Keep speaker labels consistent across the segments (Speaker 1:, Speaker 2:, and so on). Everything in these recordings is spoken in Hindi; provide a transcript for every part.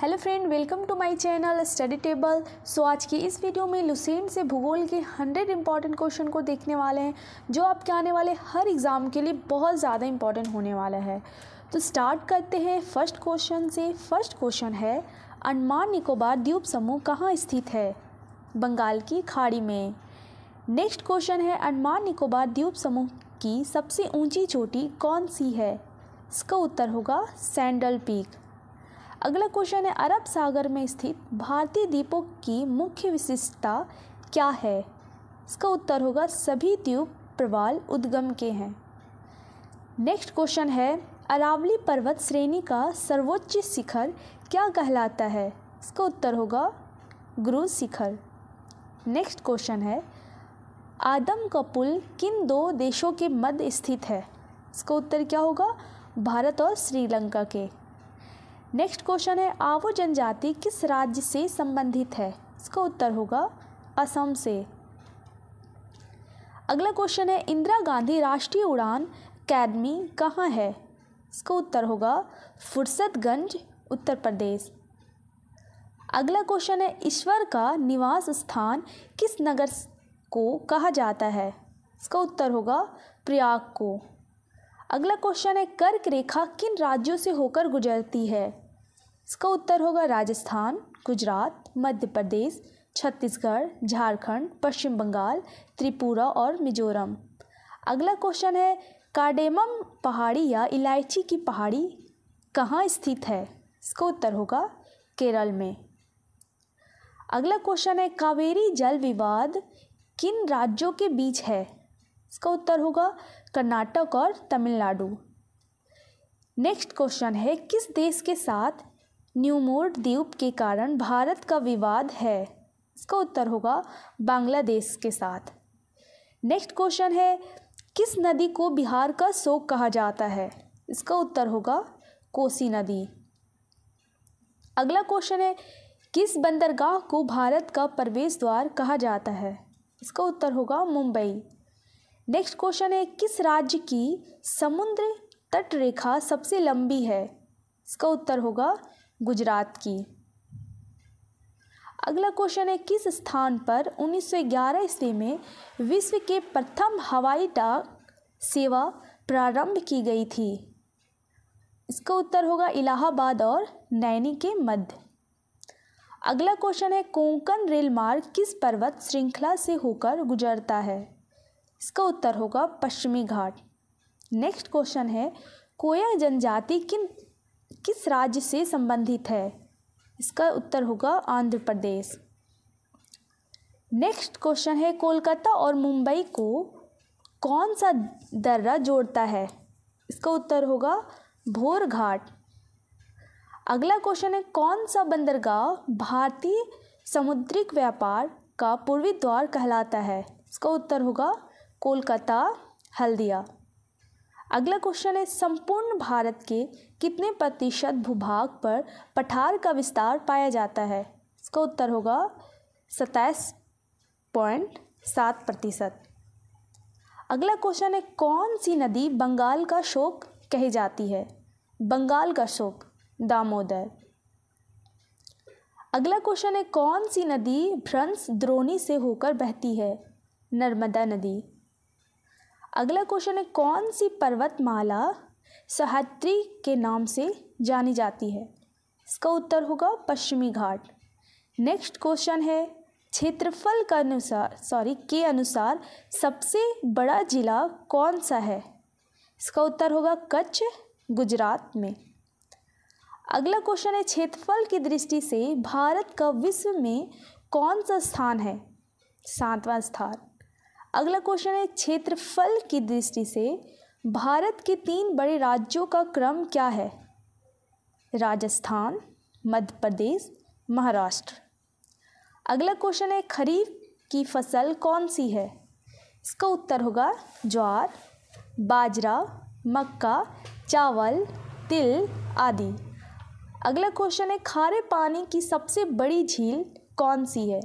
Speaker 1: hello friend welcome to my channel study table so आज की इस वीडियो में लुसेंट से भूगोल के 100 इंपॉर्टेंट क्वेश्चन को देखने वाले हैं जो आपके आने वाले हर एग्ज़ाम के लिए बहुत ज़्यादा इंपॉर्टेंट होने वाला है तो स्टार्ट करते हैं फर्स्ट क्वेश्चन से फर्स्ट क्वेश्चन है अंडमान निकोबार द्वीप समूह कहाँ स्थित है बंगाल की खाड़ी में नेक्स्ट क्वेश्चन है अंडमान निकोबार द्वीप समूह की सबसे ऊँची चोटी कौन सी है इसका उत्तर होगा सैंडल पीक अगला क्वेश्चन है अरब सागर में स्थित भारतीय द्वीपों की मुख्य विशिष्टता क्या है इसका उत्तर होगा सभी द्वीप प्रवाल उद्गम के हैं नेक्स्ट क्वेश्चन है अरावली पर्वत श्रेणी का सर्वोच्च शिखर क्या कहलाता है इसका उत्तर होगा गुरु शिखर नेक्स्ट क्वेश्चन है आदम का पुल किन दो देशों के मध्य स्थित है इसका उत्तर क्या होगा भारत और श्रीलंका के नेक्स्ट क्वेश्चन है आवो जनजाति किस राज्य से संबंधित है इसका उत्तर होगा असम से अगला क्वेश्चन है इंदिरा गांधी राष्ट्रीय उड़ान अकेडमी कहाँ है इसका उत्तर होगा फुर्सतगंज उत्तर प्रदेश अगला क्वेश्चन है ईश्वर का निवास स्थान किस नगर को कहा जाता है इसका उत्तर होगा प्रयाग को अगला क्वेश्चन है कर्क रेखा किन राज्यों से होकर गुजरती है इसका उत्तर होगा राजस्थान गुजरात मध्य प्रदेश छत्तीसगढ़ झारखंड पश्चिम बंगाल त्रिपुरा और मिजोरम अगला क्वेश्चन है कार्डेमम पहाड़ी या इलायची की पहाड़ी कहाँ स्थित है इसका उत्तर होगा केरल में अगला क्वेश्चन है कावेरी जल विवाद किन राज्यों के बीच है इसका उत्तर होगा कर्नाटक और तमिलनाडु नेक्स्ट क्वेश्चन है किस देश के साथ न्यूमोर्ट द्वीप के कारण भारत का विवाद है इसका उत्तर होगा बांग्लादेश के साथ नेक्स्ट क्वेश्चन है किस नदी को बिहार का शोक कहा जाता है इसका उत्तर होगा कोसी नदी अगला क्वेश्चन है किस बंदरगाह को भारत का प्रवेश द्वार कहा जाता है इसका उत्तर होगा मुंबई नेक्स्ट क्वेश्चन है किस राज्य की समुद्र तट रेखा सबसे लंबी है इसका उत्तर होगा गुजरात की अगला क्वेश्चन है किस स्थान पर 1911 ईस्वी में विश्व के प्रथम हवाई डाक सेवा प्रारंभ की गई थी इसका उत्तर होगा इलाहाबाद और नैनी के मध्य अगला क्वेश्चन है कोंकण रेल मार्ग किस पर्वत श्रृंखला से होकर गुजरता है इसका उत्तर होगा पश्चिमी घाट नेक्स्ट क्वेश्चन है कोया जनजाति किन किस राज्य से संबंधित है इसका उत्तर होगा आंध्र प्रदेश नेक्स्ट क्वेश्चन है कोलकाता और मुंबई को कौन सा दर्रा जोड़ता है इसका उत्तर होगा भोर घाट अगला क्वेश्चन है कौन सा बंदरगाह भारतीय समुद्रिक व्यापार का पूर्वी द्वार कहलाता है इसका उत्तर होगा कोलकाता हल्दिया अगला क्वेश्चन है संपूर्ण भारत के कितने प्रतिशत भूभाग पर पठार का विस्तार पाया जाता है इसका उत्तर होगा सताइस पॉइंट सात प्रतिशत अगला क्वेश्चन है कौन सी नदी बंगाल का शोक कही जाती है बंगाल का शोक दामोदर अगला क्वेश्चन है कौन सी नदी भ्रंश द्रोणी से होकर बहती है नर्मदा नदी अगला क्वेश्चन है कौन सी पर्वतमाला सहद्री के नाम से जानी जाती है इसका उत्तर होगा पश्चिमी घाट नेक्स्ट क्वेश्चन है क्षेत्रफल का अनुसार सॉरी के अनुसार सबसे बड़ा जिला कौन सा है इसका उत्तर होगा कच्छ गुजरात में अगला क्वेश्चन है क्षेत्रफल की दृष्टि से भारत का विश्व में कौन सा स्थान है सातवां स्थान अगला क्वेश्चन है क्षेत्रफल की दृष्टि से भारत के तीन बड़े राज्यों का क्रम क्या है राजस्थान मध्य प्रदेश महाराष्ट्र अगला क्वेश्चन है खरीफ की फसल कौन सी है इसका उत्तर होगा ज्वार बाजरा मक्का चावल तिल आदि अगला क्वेश्चन है खारे पानी की सबसे बड़ी झील कौन सी है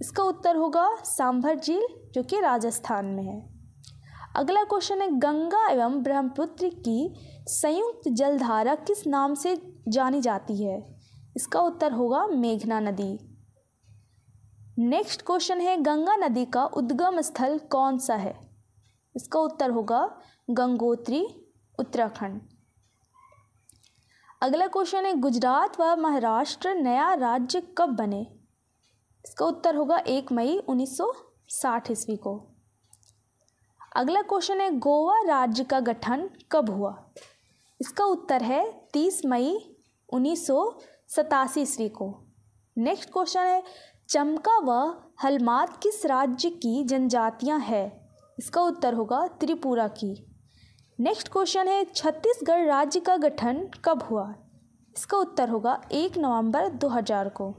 Speaker 1: इसका उत्तर होगा सांभर झील जो कि राजस्थान में है अगला क्वेश्चन है गंगा एवं ब्रह्मपुत्र की संयुक्त जलधारा किस नाम से जानी जाती है इसका उत्तर होगा मेघना नदी नेक्स्ट क्वेश्चन है गंगा नदी का उद्गम स्थल कौन सा है इसका उत्तर होगा गंगोत्री उत्तराखंड अगला क्वेश्चन है गुजरात व महाराष्ट्र नया राज्य कब बने इसका उत्तर होगा एक मई 1960 ईस्वी को अगला क्वेश्चन है गोवा राज्य का गठन कब हुआ इसका उत्तर है 30 मई उन्नीस ईस्वी को नेक्स्ट क्वेश्चन है चमका व हलमात किस राज्य की जनजातियां हैं इसका उत्तर होगा त्रिपुरा की नेक्स्ट क्वेश्चन है छत्तीसगढ़ राज्य का गठन कब हुआ इसका उत्तर होगा एक नवंबर 2000 को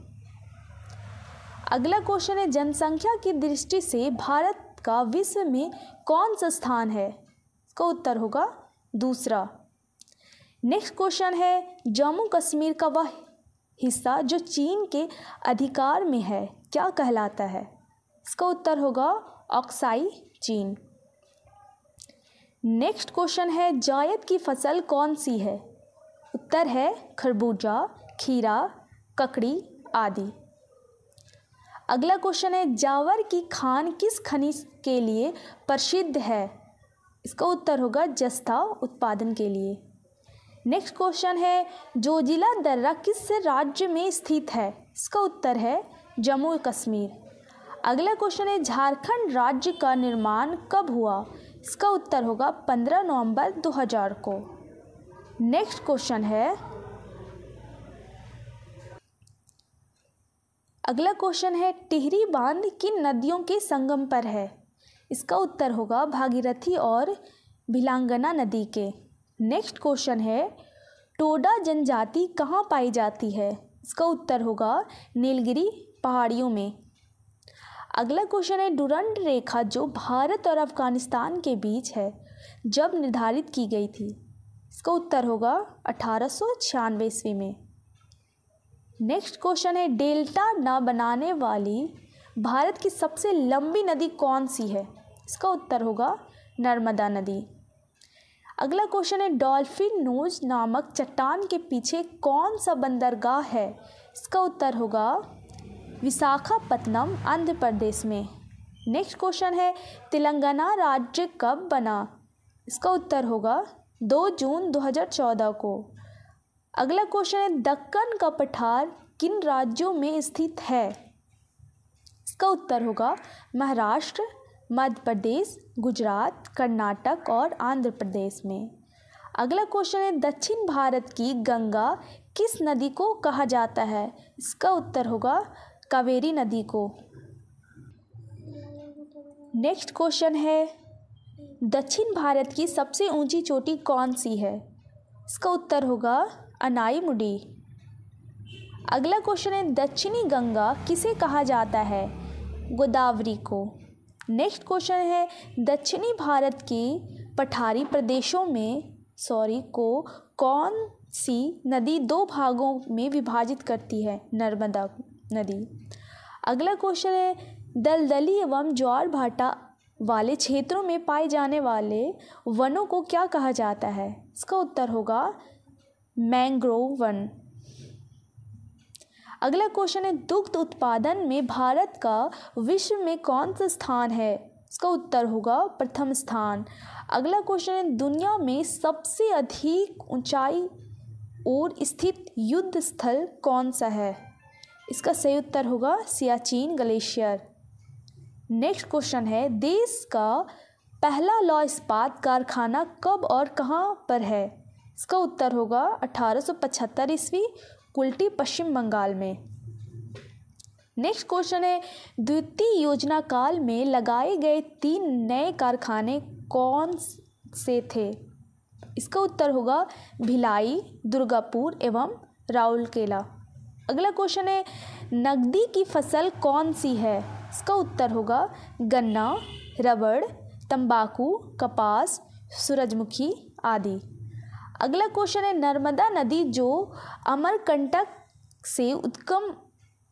Speaker 1: अगला क्वेश्चन है जनसंख्या की दृष्टि से भारत का विश्व में कौन सा स्थान है इसका उत्तर होगा दूसरा नेक्स्ट क्वेश्चन है जम्मू कश्मीर का वह हिस्सा जो चीन के अधिकार में है क्या कहलाता है इसका उत्तर होगा ऑक्साई चीन नेक्स्ट क्वेश्चन है जायद की फसल कौन सी है उत्तर है खरबूजा खीरा ककड़ी आदि अगला क्वेश्चन है जावर की खान किस खनिज के लिए प्रसिद्ध है इसका उत्तर होगा जस्ता उत्पादन के लिए नेक्स्ट क्वेश्चन है जोजिला दर्रा किस राज्य में स्थित है इसका उत्तर है जम्मू कश्मीर अगला क्वेश्चन है झारखंड राज्य का निर्माण कब हुआ इसका उत्तर होगा पंद्रह नवंबर हजार को नेक्स्ट क्वेश्चन है अगला क्वेश्चन है टिहरी बांध किन नदियों के संगम पर है इसका उत्तर होगा भागीरथी और भिलांगना नदी के नेक्स्ट क्वेश्चन है टोडा जनजाति कहाँ पाई जाती है इसका उत्तर होगा नीलगिरी पहाड़ियों में अगला क्वेश्चन है डुरंड रेखा जो भारत और अफगानिस्तान के बीच है जब निर्धारित की गई थी इसका उत्तर होगा अठारह सौ ईस्वी में नेक्स्ट क्वेश्चन है डेल्टा ना बनाने वाली भारत की सबसे लंबी नदी कौन सी है इसका उत्तर होगा नर्मदा नदी अगला क्वेश्चन है डॉल्फिन नोज नामक चट्टान के पीछे कौन सा बंदरगाह है इसका उत्तर होगा विशाखापत्तनम आंध्र प्रदेश में नेक्स्ट क्वेश्चन है तेलंगाना राज्य कब बना इसका उत्तर होगा दो जून 2014 को अगला क्वेश्चन है दक्कन का पठार किन राज्यों में स्थित है इसका उत्तर होगा महाराष्ट्र मध्य प्रदेश गुजरात कर्नाटक और आंध्र प्रदेश में अगला क्वेश्चन है दक्षिण भारत की गंगा किस नदी को कहा जाता है इसका उत्तर होगा कावेरी नदी को नेक्स्ट क्वेश्चन है दक्षिण भारत की सबसे ऊंची चोटी कौन सी है इसका उत्तर होगा अनाईमुडी अगला क्वेश्चन है दक्षिणी गंगा किसे कहा जाता है गोदावरी को नेक्स्ट क्वेश्चन है दक्षिणी भारत की पठारी प्रदेशों में सॉरी को कौन सी नदी दो भागों में विभाजित करती है नर्मदा नदी अगला क्वेश्चन है दलदली एवं ज्वार भाटा वाले क्षेत्रों में पाए जाने वाले वनों को क्या कहा जाता है इसका उत्तर होगा मैंग्रोव वन अगला क्वेश्चन है दुग्ध उत्पादन में भारत का विश्व में कौन सा स्थान है इसका उत्तर होगा प्रथम स्थान अगला क्वेश्चन है दुनिया में सबसे अधिक ऊंचाई और स्थित युद्ध स्थल कौन सा है इसका सही उत्तर होगा सियाचिन ग्लेशियर नेक्स्ट क्वेश्चन है देश का पहला लॉ इस्पात कारखाना कब और कहाँ पर है इसका उत्तर होगा अठारह ईस्वी कुल्टी पश्चिम बंगाल में नेक्स्ट क्वेश्चन है द्वितीय योजना काल में लगाए गए तीन नए कारखाने कौन से थे इसका उत्तर होगा भिलाई दुर्गापुर एवं केला अगला क्वेश्चन है नकदी की फसल कौन सी है इसका उत्तर होगा गन्ना रबड़ तंबाकू कपास सूरजमुखी आदि अगला क्वेश्चन है नर्मदा नदी जो अमरकंटक से उत्कम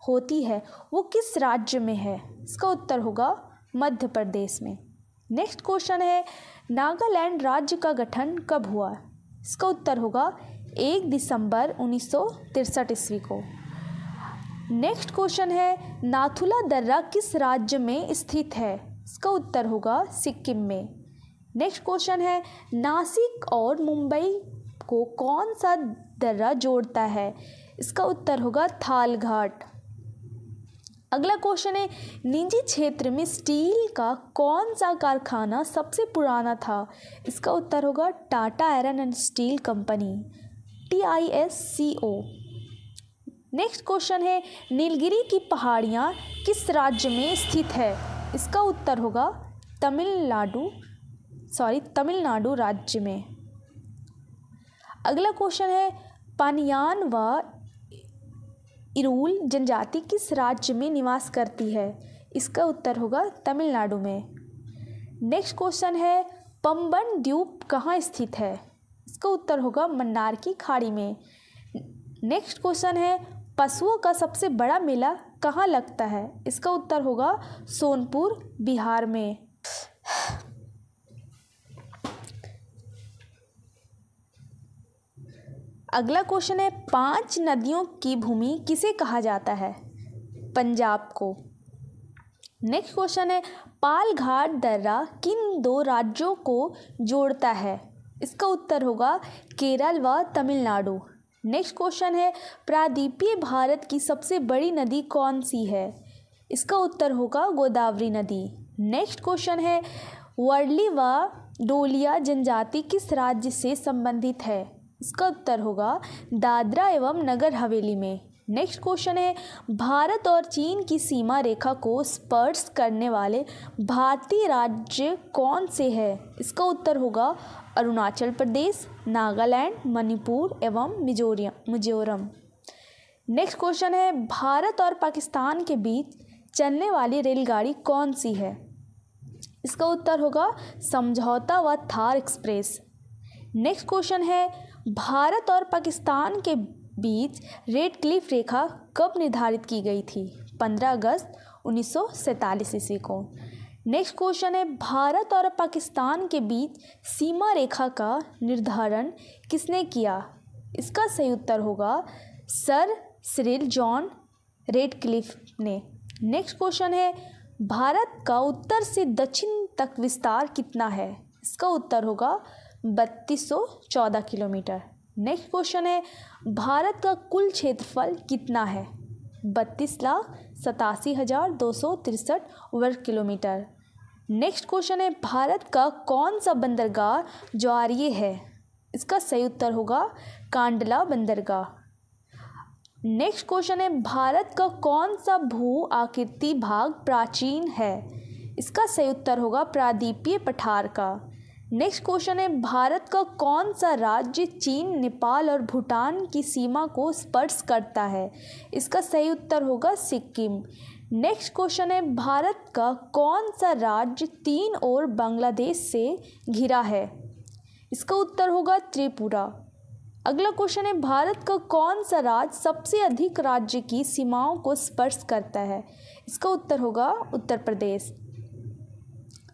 Speaker 1: होती है वो किस राज्य में है इसका उत्तर होगा मध्य प्रदेश में नेक्स्ट क्वेश्चन है नागालैंड राज्य का गठन कब हुआ इसका उत्तर होगा एक दिसंबर उन्नीस ईस्वी को नेक्स्ट क्वेश्चन है नाथुला दर्रा किस राज्य में स्थित है इसका उत्तर होगा सिक्किम में नेक्स्ट क्वेश्चन है नासिक और मुंबई को कौन सा दर्रा जोड़ता है इसका उत्तर होगा थाल घाट अगला क्वेश्चन है निजी क्षेत्र में स्टील का कौन सा कारखाना सबसे पुराना था इसका उत्तर होगा Tata iron and steel company T I S C O next question है नीलगिरी की पहाड़ियाँ किस राज्य में स्थित है इसका उत्तर होगा तमिलनाडु सॉरी तमिलनाडु राज्य में अगला क्वेश्चन है पानियान व इरूल जनजाति किस राज्य में निवास करती है इसका उत्तर होगा तमिलनाडु में नेक्स्ट क्वेश्चन है पम्बन द्वीप कहाँ स्थित है इसका उत्तर होगा मन्नार की खाड़ी में नेक्स्ट क्वेश्चन है पशुओं का सबसे बड़ा मेला कहाँ लगता है इसका उत्तर होगा सोनपुर बिहार में अगला क्वेश्चन है पांच नदियों की भूमि किसे कहा जाता है पंजाब को नेक्स्ट क्वेश्चन है पालघाट दर्रा किन दो राज्यों को जोड़ता है इसका उत्तर होगा केरल व तमिलनाडु नेक्स्ट क्वेश्चन है प्रादीपीय भारत की सबसे बड़ी नदी कौन सी है इसका उत्तर होगा गोदावरी नदी नेक्स्ट क्वेश्चन है वर्ली व डोलिया जनजाति किस राज्य से संबंधित है इसका उत्तर होगा दादरा एवं नगर हवेली में नेक्स्ट क्वेश्चन है भारत और चीन की सीमा रेखा को स्पर्श करने वाले भारतीय राज्य कौन से है इसका उत्तर होगा अरुणाचल प्रदेश नागालैंड मणिपुर एवं मिजोरियम मिजोरम नेक्स्ट क्वेश्चन है भारत और पाकिस्तान के बीच चलने वाली रेलगाड़ी कौन सी है इसका उत्तर होगा समझौता व थार एक्सप्रेस नेक्स्ट क्वेश्चन है भारत और पाकिस्तान के बीच रेड क्लिफ रेखा कब निर्धारित की गई थी 15 अगस्त उन्नीस ईस्वी को नेक्स्ट क्वेश्चन है भारत और पाकिस्तान के बीच सीमा रेखा का निर्धारण किसने किया इसका सही उत्तर होगा sir Cyril John Radcliffe ने नेक्स्ट क्वेश्चन है भारत का उत्तर से दक्षिण तक विस्तार कितना है इसका उत्तर होगा बत्तीस सौ चौदह किलोमीटर नेक्स्ट क्वेश्चन है भारत का कुल क्षेत्रफल कितना है बत्तीस लाख सतासी हज़ार दो सौ तिरसठ वर्ग किलोमीटर नेक्स्ट क्वेश्चन है भारत का कौन सा बंदरगाह ज्वारीय है इसका सही उत्तर होगा कांडला बंदरगाह नेक्स्ट क्वेश्चन है भारत का कौन सा भू आकृति भाग प्राचीन है इसका सही उत्तर होगा प्रादीपीय पठार का नेक्स्ट क्वेश्चन है भारत का कौन सा राज्य चीन नेपाल और भूटान की सीमा को स्पर्श करता है इसका सही उत्तर होगा सिक्किम नेक्स्ट क्वेश्चन है भारत का कौन सा राज्य तीन और बांग्लादेश से घिरा है इसका उत्तर होगा त्रिपुरा अगला क्वेश्चन है भारत का कौन सा राज्य सबसे अधिक राज्य की सीमाओं को स्पर्श करता है इसका उत्तर होगा उत्तर प्रदेश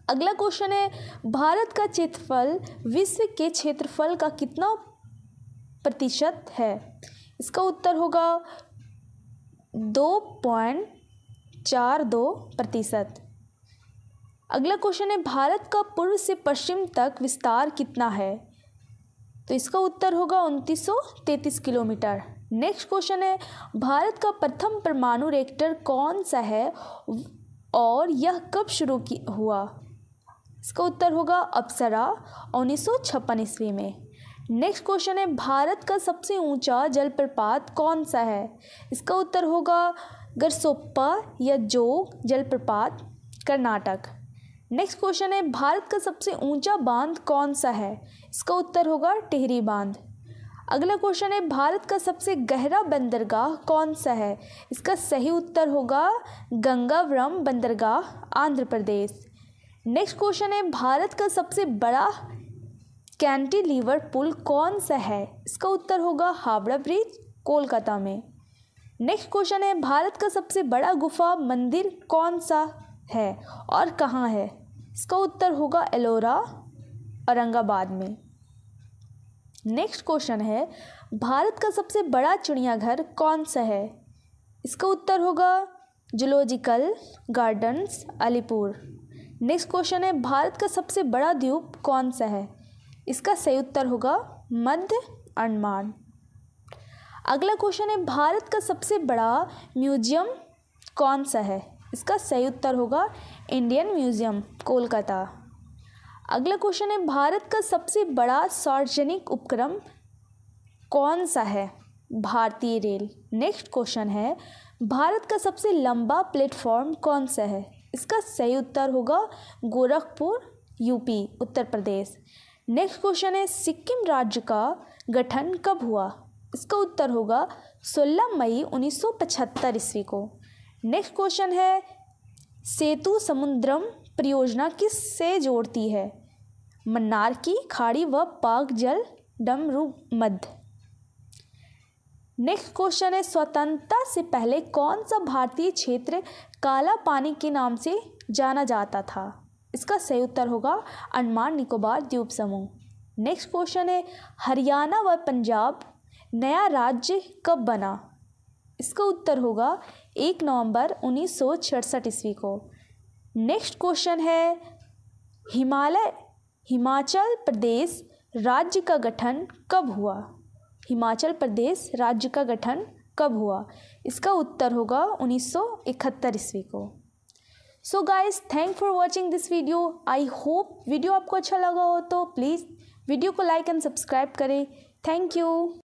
Speaker 1: अगला क्वेश्चन है भारत का क्षेत्रफल विश्व के क्षेत्रफल का कितना प्रतिशत है इसका उत्तर होगा दो पॉइंट चार दो प्रतिशत अगला क्वेश्चन है भारत का पूर्व से पश्चिम तक विस्तार कितना है तो इसका उत्तर होगा उनतीस सौ किलोमीटर नेक्स्ट क्वेश्चन है भारत का प्रथम परमाणु रिएक्टर कौन सा है और यह कब शुरू हुआ इसका उत्तर होगा अप्सरा उन्नीस ईस्वी में नेक्स्ट क्वेश्चन है भारत का सबसे ऊंचा जलप्रपात कौन सा है इसका उत्तर होगा गरसोप्पा या जोग जलप्रपात कर्नाटक नेक्स्ट क्वेश्चन है भारत का सबसे ऊंचा बांध कौन सा है इसका उत्तर होगा टिहरी बांध अगला क्वेश्चन है भारत का सबसे गहरा बंदरगाह कौन सा है इसका सही उत्तर होगा गंगावरम बंदरगाह आंध्र प्रदेश नेक्स्ट क्वेश्चन है भारत का सबसे बड़ा कैंटीलीवर पुल कौन सा है इसका उत्तर होगा हावड़ा ब्रिज कोलकाता में नेक्स्ट क्वेश्चन है भारत का सबसे बड़ा गुफा मंदिर कौन सा है और कहाँ है इसका उत्तर होगा एलोरा औरंगाबाद में नेक्स्ट क्वेश्चन है भारत का सबसे बड़ा चिड़ियाघर कौन सा है इसका उत्तर होगा zoological gardens Alipur next question है भारत का सबसे बड़ा द्वीप कौन सा है इसका सही उत्तर होगा मध्य अंडमान अगला क्वेश्चन है भारत का सबसे बड़ा म्यूजियम कौन सा है इसका सही उत्तर होगा इंडियन म्यूजियम कोलकाता अगला क्वेश्चन है भारत का सबसे बड़ा सार्वजनिक उपक्रम कौन सा है भारतीय रेल नेक्स्ट क्वेश्चन है भारत का सबसे लंबा प्लेटफॉर्म कौन सा है इसका सही उत्तर होगा Gorakhpur UP Uttar Pradesh next question है सिक्किम राज्य का गठन कब हुआ इसका उत्तर होगा 16 मई 1975 ईस्वी को नेक्स्ट क्वेश्चन है सेतु समुद्रम परियोजना किस से जोड़ती है मन्नार की खाड़ी व पाक जल डमरू मध्य नेक्स्ट क्वेश्चन है स्वतंत्रता से पहले कौन सा भारतीय क्षेत्र काला पानी के नाम से जाना जाता था इसका सही उत्तर होगा अंडमान निकोबार द्वीप समूह नेक्स्ट क्वेश्चन है हरियाणा व पंजाब नया राज्य कब बना इसका उत्तर होगा एक नवंबर उन्नीस सौ छियासठ ईस्वी को नेक्स्ट क्वेश्चन है हिमालय हिमाचल प्रदेश राज्य का गठन कब हुआ हिमाचल प्रदेश राज्य का गठन कब हुआ इसका उत्तर होगा 1971 ईस्वी को so guys thank for watching this video I hope video आपको अच्छा लगा हो तो प्लीज़ वीडियो को लाइक एंड सब्सक्राइब करें थैंक यू